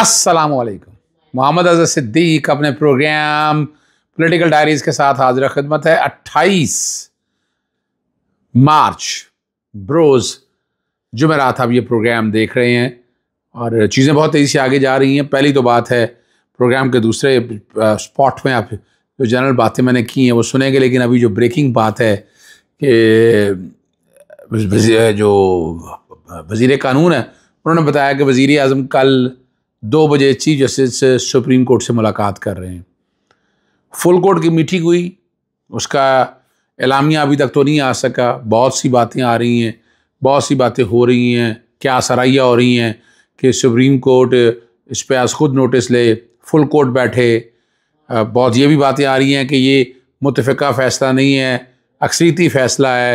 असलकुम मोहम्मद अजहर सिद्दीक अपने programme political diaries के साथ हाजिर खिदमत है 28 मार्च ब्रोज़ जुमेरात आप ये प्रोग्राम देख रहे हैं और चीज़ें बहुत तेज़ी से आगे जा रही हैं पहली तो बात है प्रोग्राम के दूसरे स्पॉट में आप जो जनरल बातें मैंने की हैं वो सुनेंगे लेकिन अभी जो ब्रेकिंग बात है कि जो वज़ी कानून है उन्होंने बताया कि वज़ी अजम कल दो बजे चीफ जस्टिस सुप्रीम कोर्ट से मुलाकात कर रहे हैं फुल कोर्ट की मीटिंग हुई उसका एलामिया अभी तक तो नहीं आ सका बहुत सी बातें आ रही हैं बहुत सी बातें हो रही हैं क्या सराइया हो रही हैं कि सुप्रीम कोर्ट इस पर आज खुद नोटिस ले फुल कोर्ट बैठे बहुत ये भी बातें आ रही हैं कि ये मुतफ़ा फ़ैसला नहीं है अक्सरीती फ़ैसला है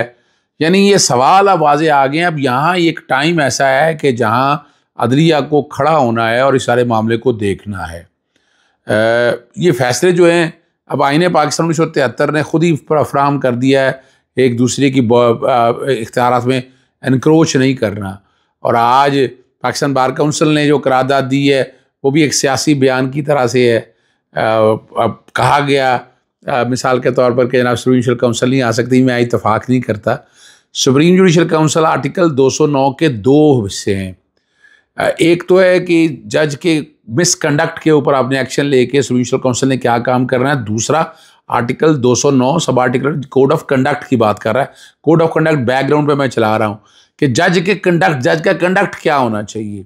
यानी ये सवाल अब वाज आ गए अब यहाँ एक टाइम ऐसा है कि जहाँ अदलिया को खड़ा होना है और इस सारे मामले को देखना है आ, ये फैसले जो हैं अब आइन पाकिस्तान उन्नीस सौ तिहत्तर ने ख़ुद ही फ्राहम कर दिया है एक दूसरे की इख्तियार में इनक्रोच नहीं करना और आज पाकिस्तान बार काउंसिल ने जो करारदाद दी है वो भी एक सियासी बयान की तरह से है अब कहा गया आ, मिसाल के तौर पर कि जनाब सुप्रीम काउंसिल नहीं आ सकती मैं इतफाक़ नहीं करता सुप्रीम जुडिशल काउंसिल आर्टिकल 209 के दो हिस्से हैं एक तो है कि जज के मिसकंडक्ट के ऊपर आपने एक्शन लेके सोल्यूशनल काउंसिल ने क्या काम करना है दूसरा article 209 sub article code of conduct की बात कर रहा है कोड ऑफ कंडक्ट बैकग्राउंड पे मैं चला रहा हूँ कि जज के कंडक्ट जज का कंडक्ट क्या होना चाहिए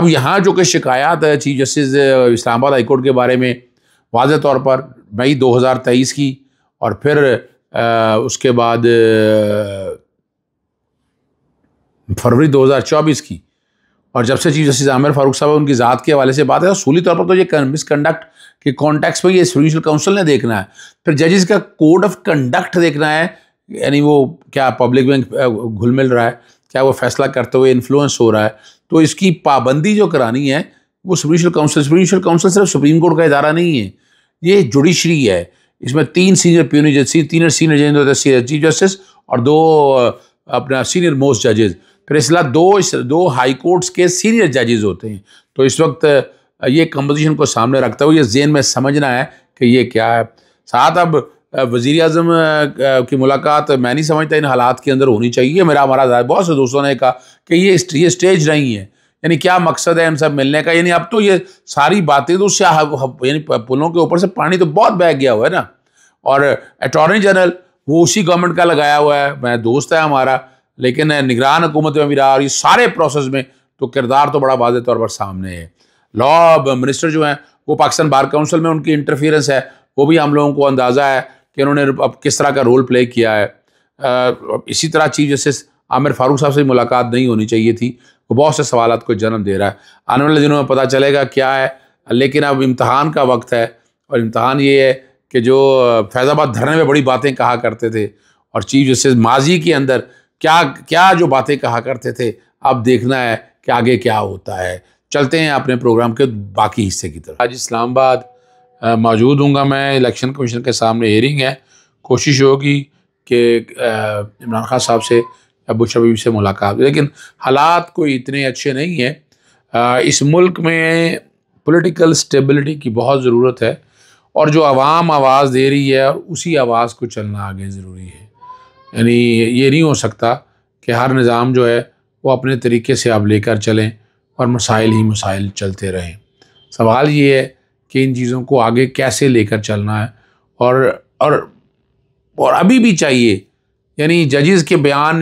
अब यहाँ जो कि शिकायत है चीफ जस्टिस इस्लामाबाद हाईकोर्ट के बारे में वाज तौर पर मई दो की और फिर आ, उसके बाद फरवरी दो की और जब से चीफ जस्टिस आमिर फारूक साहब उनकी ज़ात के हवाले से बात है तो सूली तौर पर तो ये मिसकंडक्ट के कॉन्टेक्ट पर ये प्रोविंशल काउंसिल ने देखना है फिर जजेस का कोड ऑफ कंडक्ट देखना है यानी वो क्या पब्लिक में घुल मिल रहा है क्या वो फैसला करते हुए इन्फ्लुएंस हो रहा है तो इसकी पाबंदी जो करानी है वो सुप्रीमशल काउंसिल सुप्रीमशल काउंसिल सिर्फ सुप्रीम कोर्ट का इदारा नहीं है ये जुडिशरी है इसमें तीन सीनियर प्यूनी जज तीन सीनियर जज होते हैं चीफ जस्टिस और दो अपना सीनियर मोस्ट जजेज़ फैसला दो दो हाई कोर्ट्स के सीनियर जजेज़ होते हैं तो इस वक्त ये कंपोजिशन को सामने रखते हुए ये जेन में समझना है कि ये क्या है साथ अब वज़ी अजम की मुलाकात मैं नहीं समझता इन हालात के अंदर होनी चाहिए मेरा हमारा बहुत से दोस्तों ने कहा कि ये ये स्टेज नहीं है यानी क्या मकसद है इन सब मिलने का यानी अब तो ये सारी बातें तो उससे यानी पुलों के ऊपर से पानी तो बहुत बह गया हुआ है ना और अटॉर्नी जनरल वो उसी गवर्नमेंट का लगाया हुआ है मैं दोस्त है हमारा लेकिन निगरान हुकूमत में भी रहा और ये सारे प्रोसेस में तो किरदार तो बड़ा वाजे तौर पर सामने है लॉ मिनिस्टर जो हैं वो पाकिस्तान बार काउंसिल में उनकी इंटरफेरेंस है वो भी हम लोगों को अंदाज़ा है कि उन्होंने अब किस तरह का रोल प्ले किया है आ, इसी तरह चीफ जस्टिस आमिर फारूक साहब से मुलाकात नहीं होनी चाहिए थी वो बहुत से सवाल को जन्म दे रहा है आने वाले दिनों में पता चलेगा क्या है लेकिन अब इम्तहान का वक्त है और इम्तहान ये है कि जो फैज़ाबाद धरने में बड़ी बातें कहा करते थे और चीफ जस्टिस माजी के अंदर क्या क्या जो बातें कहा करते थे अब देखना है कि आगे क्या होता है चलते हैं अपने प्रोग्राम के बाकी हिस्से की तरफ आज इस्लामाबाद मौजूद हूँगा मैं इलेक्शन कमीशन के सामने हेयरिंग है कोशिश होगी कि इमरान खान साहब से अबू शबीब से मुलाकात लेकिन हालात कोई इतने अच्छे नहीं हैं इस मुल्क में पॉलिटिकल स्टेबिलिटी की बहुत ज़रूरत है और जो आवाम आवाज़ दे रही है उसी आवाज़ को चलना आगे ज़रूरी है यानी ये नहीं हो सकता कि हर निज़ाम जो है वो अपने तरीके से आप लेकर चलें और मसाइल ही मसाइल चलते रहें सवाल ये है कि इन चीज़ों को आगे कैसे लेकर चलना है और और और अभी भी चाहिए यानी जजेस के बयान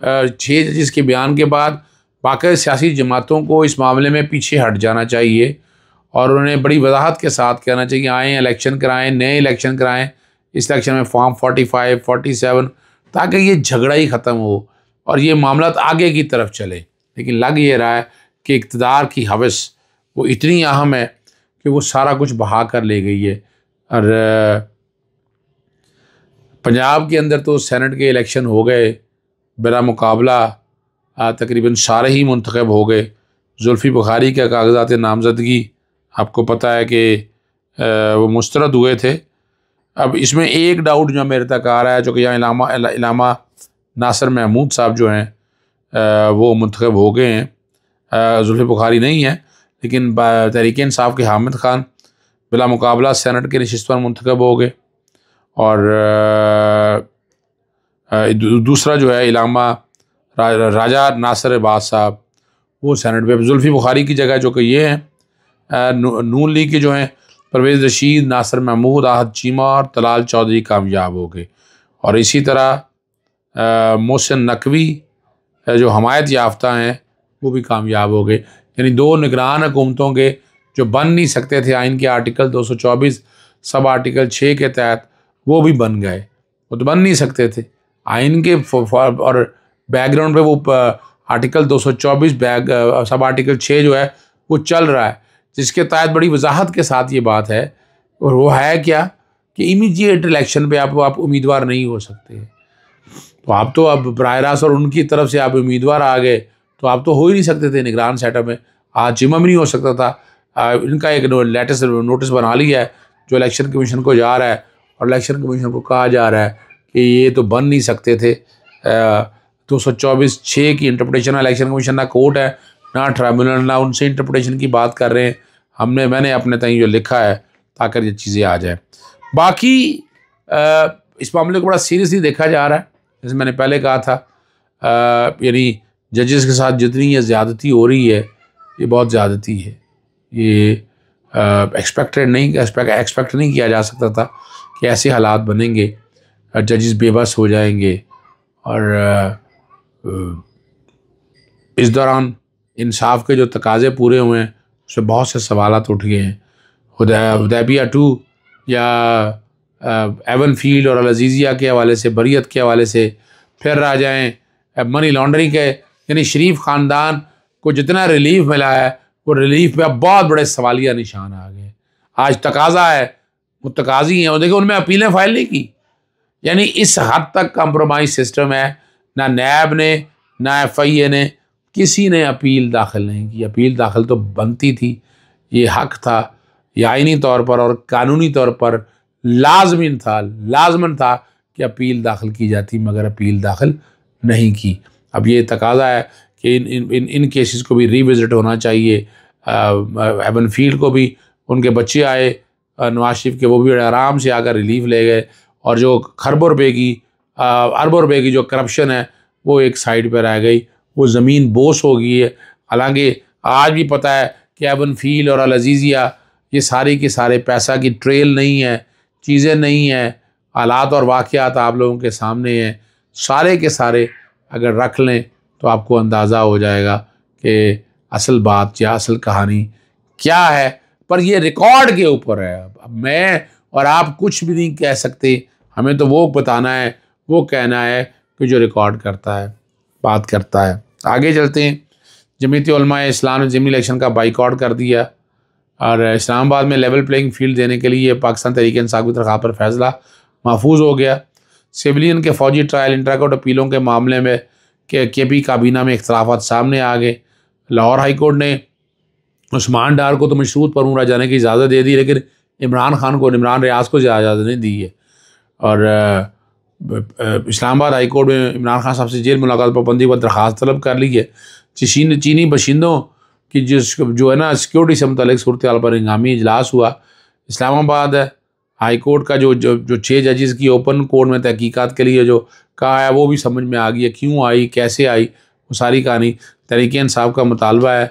छः जजेस के बयान के बाद बाकी सियासी जमातों को इस मामले में पीछे हट जाना चाहिए और उन्हें बड़ी वजाहत के साथ कहना चाहिए आएँ इलेक्शन कराएँ नए इलेक्शन कराएँ इस इलेक्शन में form forty five forty seven ताकि ये झगड़ा ही ख़त्म हो और ये मामला तो आगे की तरफ चले लेकिन लग ये रहा है कि इकतदार की हवस वो इतनी अहम है कि वो सारा कुछ बहा कर ले गई है और पंजाब के अंदर तो सेनेट के इलेक्शन हो गए बिला मुकाबला तकरीबन सारे ही मंतखब हो गए जुल्फ़ी बुखारी का कागजात नामजदगी आपको पता है कि वो मुस्तरद हुए थे अब इसमें एक डाउट जो मेरे तक आ रहा है जो कि यहाँ इलामा इलामा नासर महमूद साहब जो हैं वो मंतखब हो गए हैं जुल्फ बुखारी नहीं है लेकिन तहरीक साहब के हामिद खान बिला मुकाबला सैनट के नशस्त पर मंतखब हो गए और दूसरा जो है इलामा राजा नासर अब्बास साहब वो सैनट पर जुल्फ़ी बुखारी की जगह जो कि ये हैं नू लीग के जो हैं परवेज रशीद नासर महमूद आहद चीमा और तलाल चौधरी कामयाब हो गए और इसी तरह मोहसिन नकवी जो हमायत याफ्ता हैं वो भी कामयाब हो गए यानी दो निगरान हुकूमतों के जो बन नहीं सकते थे आइन के आर्टिकल 224 सब आर्टिकल 6 के तहत वो भी बन गए वो तो बन नहीं सकते थे आइन के और बैकग्राउंड पे वो आर्टिकल 224 बैग सब आर्टिकल 6 जो है वो चल रहा है जिसके तहत बड़ी वजाहत के साथ ये बात है और वो है क्या कि इमीजिएट इलेक्शन पे आप आप उम्मीदवार नहीं हो सकते तो आप तो अब बर और उनकी तरफ से आप उम्मीदवार आ गए तो आप तो हो ही नहीं सकते थे निगरान सेटअप में आज जिम्मा भी नहीं हो सकता था इनका एक लेटेस्ट नोटिस बना लिया है जो इलेक्शन कमीशन को जा रहा है और इलेक्शन कमीशन को कहा जा रहा है कि ये तो बन नहीं सकते थे दो सौ चौबीस छः की इंटरप्रटेशन इलेक्शन कमीशन ना कोर्ट है ना ट्राइब्यूनल ना उनसे इंटरप्रटेशन की बात कर रहे हैं हमने मैंने अपने तय जो लिखा है ताकि ये चीज़ें आ जाए बाकी आ, इस मामले को बड़ा सीरियसली देखा जा रहा है जैसे मैंने पहले कहा था यानी जजेस के साथ जितनी ये ज़्यादती हो रही है ये बहुत ज़्यादती है ये एक्सपेक्टेड नहीं एक्सपेक्ट नहीं किया जा सकता था कि ऐसे हालात बनेंगे जजेस बेबस हो जाएंगे और आ, इस दौरान इंसाफ के जो तकाजे पूरे हुए हैं उसमें बहुत से सवाल तो उठ गए हैं उदैबिया टू या एवन फील्ड और अलजीज़िया के हवाले से बरीत के हवाले से फिर आ जाएँ मनी लॉन्ड्रिंग के यानी शरीफ ख़ानदान को जितना रिलीफ मिला है वो रिलीफ में अब बहुत बड़े सवालिया निशान आ गए आज तकाजा है वो तकाजी हैं और देखिए उनमें अपीलें फाइल नहीं की यानी इस हद तक कम्प्रोमाइज सिस्टम है ना नैब ने ना एफ आई ए ने किसी ने अपील दाखिल नहीं की अपील दाखिल तो बनती थी ये हक था या आइनी तौर पर और कानूनी तौर पर लाजमिन था लाजमन था कि अपील दाखिल की जाती मगर अपील दाखिल नहीं की अब ये तकाजा है कि इन इन इन, इन केसेस को भी रिविज़िट होना चाहिए एवन फील्ड को भी उनके बच्चे आए नवाज शरीफ के वो भी आराम से आकर रिलीफ ले गए और जो खरबों रुपये की अरबों रुपये की जो करप्शन है वो एक साइड पर रह गई वो ज़मीन बोस हो गई है हालांकि आज भी पता है कि एबन फील और अलजीज़िया ये सारे के सारे पैसा की ट्रेल नहीं है चीज़ें नहीं हैं हालात और वाक़ात आप लोगों के सामने हैं सारे के सारे अगर रख लें तो आपको अंदाज़ा हो जाएगा कि असल बात या असल कहानी क्या है पर यह रिकॉर्ड के ऊपर है अब मैं और आप कुछ भी नहीं कह सकते हमें तो वो बताना है वो कहना है कि जो रिकॉर्ड करता है बात करता है आगे चलते हैं जमीत इस्लाम ने ज़मनी इलेक्शन का बाइकआउट कर दिया और इस्लामाबाद में लेवल प्लेइंग फील्ड देने के लिए पाकिस्तान तरीके इंसाफ की तरफ पर फैसला महफूज हो गया सिविलियन के फौजी ट्रायल इंटराकोट अपीलों के मामले में के के पी काबीना में इख्तराफा सामने आ गए लाहौर हाईकोर्ट ने उस्मान डार को तो मशरूत पर उमरा जाने की इजाज़त दे दी लेकिन इमरान खान को इमरान रियाज को इजाज़त नहीं दी है और इस्लामाबाद हाई कोर्ट में इमरान खान साहब से जेल मुलाकात पाबंदी पर दरख्वास्त तलब कर ली है चीन चीनी बशिंदों की जिस जो है ना सिक्योरिटी से मतलब सूरत पर हंगामी इजलास हुआ इस्लामाबाद हाई कोर्ट का जो जो, जो छः जजेस की ओपन कोर्ट में तहकीक़ात के लिए जो कहा है वो भी समझ में आ गई है क्यों आई कैसे आई वो सारी कहानी तहरीक इंसाफ का मुतालबा है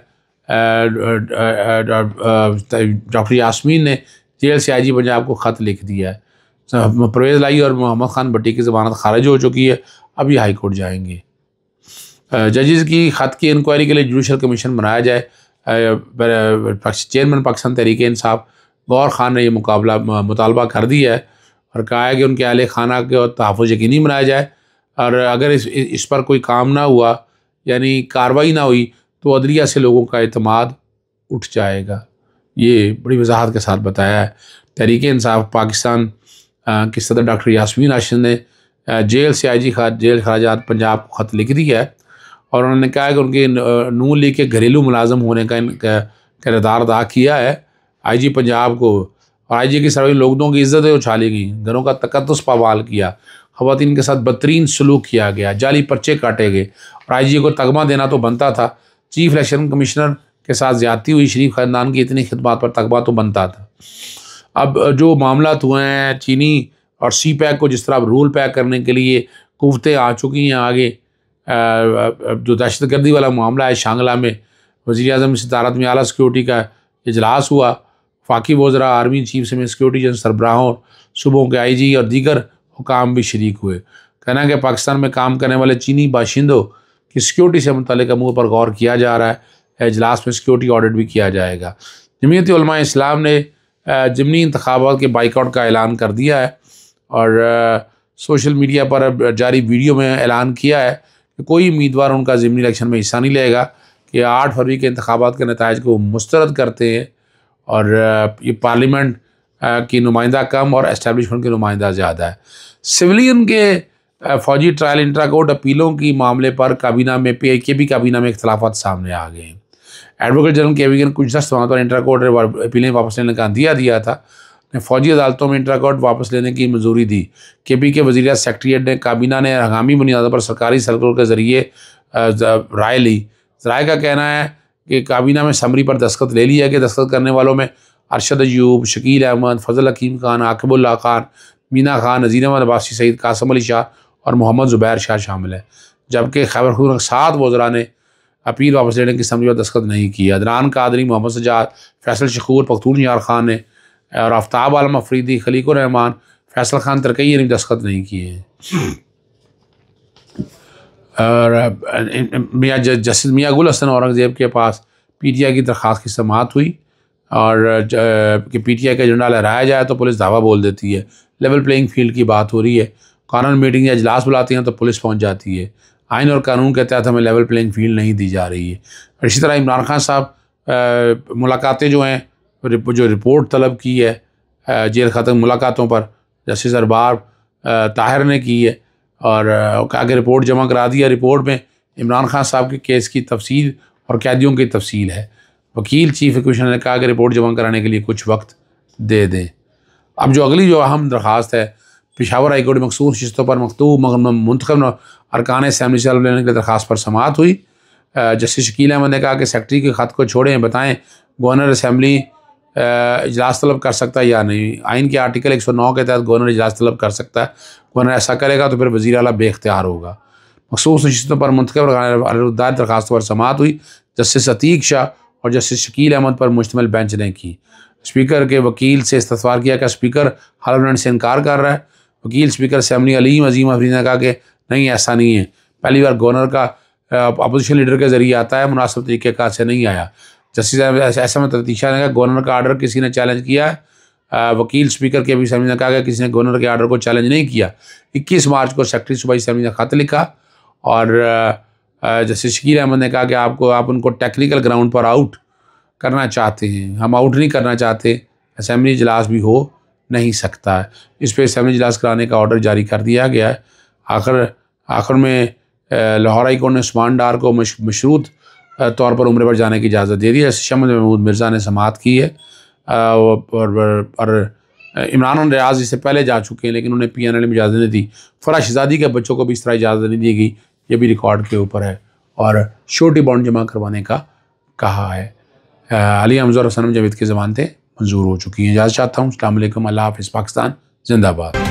डॉक्टर यासमीन ने जेल से आई जी पंजाब को ख़त लिख दिया है परवेज लाई और मोहम्मद खान भट्टी की जमानत खारिज हो चुकी है अब ये हाई कोर्ट जाएंगे जजेस की खत की इंक्वायरी के लिए जुडिशल कमीशन बनाया जाए चेयरमैन पाकिस्तान तहरीक इंसाफ गौर खान ने यह मुकाबला मुतालबा कर दिया है और कहा है कि उनके अहल खाना के तहफ़ यकीनी बनाया जाए और अगर इस इस पर कोई काम ना हुआ यानी कार्रवाई ना हुई तो अदलिया से लोगों का अतमाद उठ जाएगा ये बड़ी वजाहत के साथ बताया है तहरीक इंसाफ पाकिस्तान कि सदर डॉक्टर यासमीन आशिन ने जेल से आई जी खा जेल खराज पंजाब को ख़त लिख दिया है और उन्होंने कहा कि उनके नू ली के घरेलू मुलाजम होने का इनका किरदार अदा किया है आई जी पंजाब को और आई जी की सर्वे लोगों की इज्जतें उछाली गई घरों का तकदस पवाल किया खातन के साथ बदतरीन सलूक किया गया जाली पर्चे काटे गए और आई जी को तगमा देना तो बनता था चीफ इलेक्शन कमिश्नर के साथ ज्यादती हुई शरीफ खानदान की इतनी खदमात पर तगमा तो बनता था अब जो मामला हुए हैं चीनी और सी पैक को जिस तरह अब रूल पैक करने के लिए कुवतें आ चुकी हैं आगे जो दहशतगर्दी वाला मामला है शांगला में वजी अजम सितारत में अली सिक्योरिटी का इजलास हुआ फाकी वजरा आर्मी चीफ समेत सिक्योरिटी जन सरबराहों सूबों के आई जी और दीगर हुकाम भी शरीक हुए कहना कि पाकिस्तान में काम करने वाले चीनी बाशिंदों की सिक्योरिटी से मुतलिक मुँह पर गौर किया जा रहा है इजलास में सिक्योरिटी ऑडिट भी किया जाएगा जमीयत इस्लाम ने ज़मनी इंतबात के बाइकआउट का ऐलान कर दिया है और सोशल मीडिया पर जारी वीडियो में ऐलान किया है कि कोई उम्मीदवार उनका ज़मनी इलेक्शन में हिस्सा नहीं लेगा कि आठ फरवरी के इंतबात के नतज को मुस्तरद करते हैं और ये पार्लियामेंट की नुमाइंदा कम और इस्टेबलिशमेंट के नुमाइंदा ज़्यादा है सिविलियन के फौजी ट्रायल इंट्रा कोर्ट अपीलों की मामले पर काबीना में पी आई के भी काबीना में इख्तलाफा सामने आ गए हैं एडवोकेट जनरल केविगन ने कुछ दस वहाँ पर इंट्राकोर्ट अपीलें वापस लेने का दिया दिया था ने फौजी अदालतों में इंट्राकोर्ट वापस लेने की मंजूरी दी के पी के वजी सेक्रट्रिएट ने काबीना ने हंगामी बुनियादों पर सरकारी सर्कुलर के ज़रिए राय ली राय का कहना है कि काबीना में समरी पर दस्खत ले लिया कि दस्खत करने वालों में अरशद अयूब शकील अहमद फजल हकीम खान आकबुल्ला खान मीना खान नज़ीर अहमद अबासी सईद कासम अली शाह और मोहम्मद ज़ुबैर शाह शामिल हैं जबकि खैबर खून सात वजरा ने अपील वापस लेने की समझ और दस्खत नहीं किया अदनान कादरी मोहम्मद सजाद फैसल शकूर पखतून यार खान ने और आफ्ताब आलम अफरीदी खलीक रहमान फैसल खान तरकई ने दस्खत नहीं किए हैं और मियाँ जस्टिस मियाँ गुल हसन औरंगज़ेब के पास पी टी आई की दरख्वास्त की समात हुई और कि पी टी आई का एजेंडा लहराया जाए तो पुलिस धावा बोल देती है लेवल प्लेइंग फील्ड की बात हो रही है कानून मीटिंग या इजलास बुलाती हैं तो पुलिस पहुंच जाती है आयन और कानून के तहत हमें लेवल प्लेइंग फील्ड नहीं दी जा रही है इसी तरह इमरान खान साहब मुलाकातें जो हैं जो रिपोर्ट तलब की है जेल खत्म मुलाकातों पर जस्टिस अरबार ताहिर ने की है और कहा कि रिपोर्ट जमा करा दिया रिपोर्ट में इमरान खान साहब के केस की तफसील और कैदियों की तफसील है वकील चीफ कमिश्नर ने कहा कि रिपोर्ट जमा कराने के लिए कुछ वक्त दे दें अब जो अगली जो अहम दरख्वास्त है पिशावर हाईकोर्ट मखसूस नशस्तों पर मकतूब मंतखब अरकान असम्बली से लेने की दरख्वास पर समात हुई जस्टिस शकील अहमद ने कहा कि सेक्रटरी के खत को छोड़ें बताएँ गवर्नर असम्बली इजलास तलब कर सकता है या नहीं आइन के आर्टिकल एक सौ नौ के तहत गवर्नर इजलास तलब कर सकता है गवर्नर ऐसा करेगा तो फिर वजी अला बेख्तियार होगा मखसूस नशस्तों पर मंतखब अरदार दरख्वास्तों पर समात हुई जस्टिस अतीक शाह और जस्टिस शकील अहमद पर मुश्तमल बेंच ने की स्पीकर के वकील से इस्तवार किया कि स्पीकर हार्लमेंट से इनकार कर रहा है वकील स्पीकर सैमनी अलीम अजीम अफरी ने कहा कि नहीं ऐसा नहीं है पहली बार गवर्नर का अपोजिशन लीडर के जरिए आता है मुनासिब तरीक़ेकार से नहीं आया जस्टिस ऐसा में ततीशा ने कहा गवर्नर का आर्डर किसी ने चैलेंज किया है वकील स्पीकर के भी सैमी ने कहा कि किसी ने गवर्नर के आर्डर को चैलेंज नहीं किया 21 मार्च को सेक्रेटरी सूबाई सैमी ने खत लिखा और जस्टिस शकीर अहमद ने कहा कि आपको आप उनको टेक्निकल ग्राउंड पर आउट करना चाहते हैं हम आउट नहीं करना चाहते असम्बली इजलास भी हो नहीं सकता है इस पर असम्बली इजलास कराने का ऑर्डर जारी कर दिया गया है आखिर आखिर में लाहौर हाई कोर्ट ने उस्मान डार को मशरूत तौर पर उम्र पर जाने की इजाज़त दे दी है शमद महमूद मिर्ज़ा ने समात की है और, और इमरान रियाज इससे पहले जा चुके हैं लेकिन उन्हें पी एन एल में इजाज़त नहीं दी फरा शहजादी के बच्चों को भी इस तरह इजाज़त नहीं दी गई ये भी रिकॉर्ड के ऊपर है और श्योरिटी बॉन्ड जमा करवाने का कहा है अली हमजोर हसन जवेद के जमान थे मंजूर हो चुकी हैं इजाज़ चाहता हूँ अल्लाह हाफ़ पाकिस्तान जिंदाबाद